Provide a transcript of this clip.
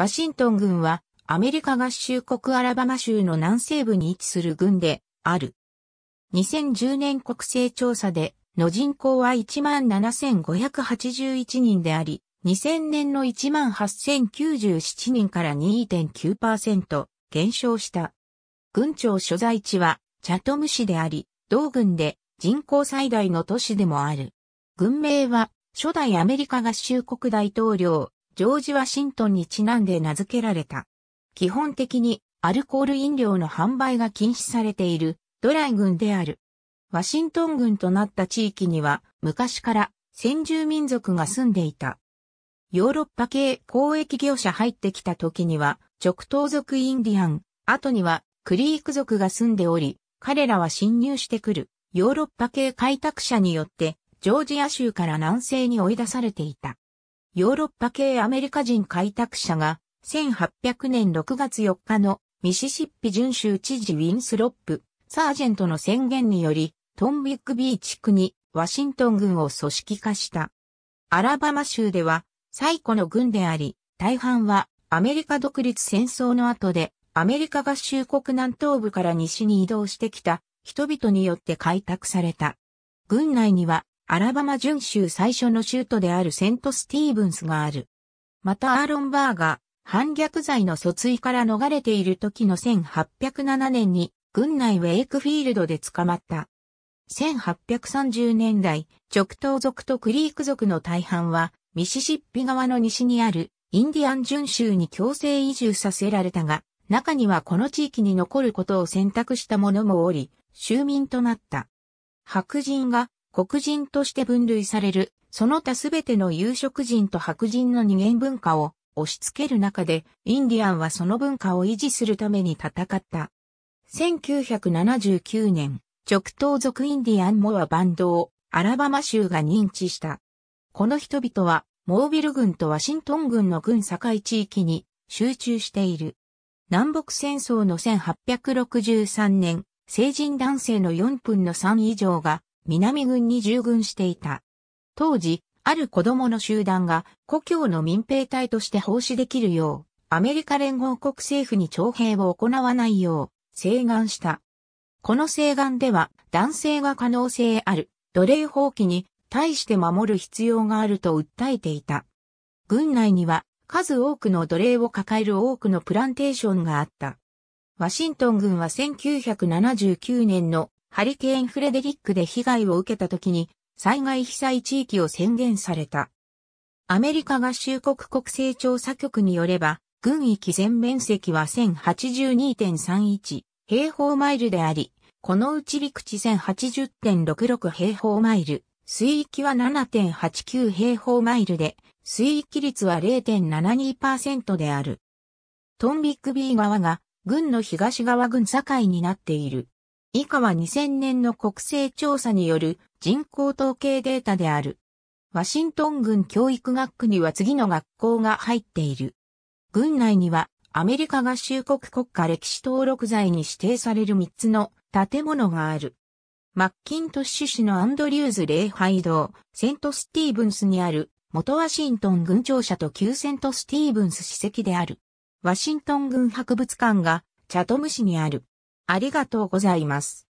ワシントン軍はアメリカ合衆国アラバマ州の南西部に位置する軍である。2010年国勢調査での人口は17,581人であり、2000年の18,097人から2.9%減少した。郡庁所在地はチャトム市であり、同軍で人口最大の都市でもある。軍名は初代アメリカ合衆国大統領ジョージ・ワシントンにちなんで名付けられた。基本的にアルコール飲料の販売が禁止されているドライ軍である。ワシントン軍となった地域には昔から先住民族が住んでいた。ヨーロッパ系交易業者入ってきた時には直頭族インディアン、後にはクリーク族が住んでおり、彼らは侵入してくるヨーロッパ系開拓者によってジョージア州から南西に追い出されていた。ヨーロッパ系アメリカ人開拓者が、1800年6月4日のミシシッピ準州知事ウィンスロップ、サージェントの宣言により、トンビックビー地区にワシントン軍を組織化した。アラバマ州では最古の軍であり、大半はアメリカ独立戦争の後でアメリカ合衆国南東部から西に移動してきた人々によって開拓された。軍内にはアラバマ準州最初の州都であるセントスティーブンスがある。またアーロンバーが反逆罪の訴追から逃れている時の1807年に軍内ウェイクフィールドで捕まった。1830年代、直東族とクリーク族の大半はミシシッピ川の西にあるインディアン準州に強制移住させられたが、中にはこの地域に残ることを選択した者もおり、州民となった。白人が黒人として分類される、その他すべての有色人と白人の二元文化を押し付ける中で、インディアンはその文化を維持するために戦った。1979年、直当族インディアンモアバンドをアラバマ州が認知した。この人々は、モービル軍とワシントン軍の軍境地域に集中している。南北戦争の1863年、成人男性の4分の3以上が南軍に従軍していた。当時、ある子供の集団が故郷の民兵隊として奉仕できるよう、アメリカ連合国政府に徴兵を行わないよう、請願した。この請願では、男性が可能性ある、奴隷放棄に対して守る必要があると訴えていた。軍内には、数多くの奴隷を抱える多くのプランテーションがあった。ワシントン軍は1979年のハリケーンフレデリックで被害を受けた時に災害被災地域を宣言された。アメリカ合衆国国勢調査局によれば、軍域全面積は1082.31平方マイルであり、このうち陸地1080.66平方マイル、水域は7.89平方マイルで、水域率は0.72%である。トンビックビー側が軍の東側軍境になっている。以下は2000年の国勢調査による人口統計データである。ワシントン軍教育学区には次の学校が入っている。軍内にはアメリカ合衆国国家歴史登録財に指定される3つの建物がある。マッキントッシュ市のアンドリューズ礼拝堂、セントスティーブンスにある元ワシントン軍庁舎と旧セントスティーブンス史跡である。ワシントン軍博物館がチャトム市にある。ありがとうございます。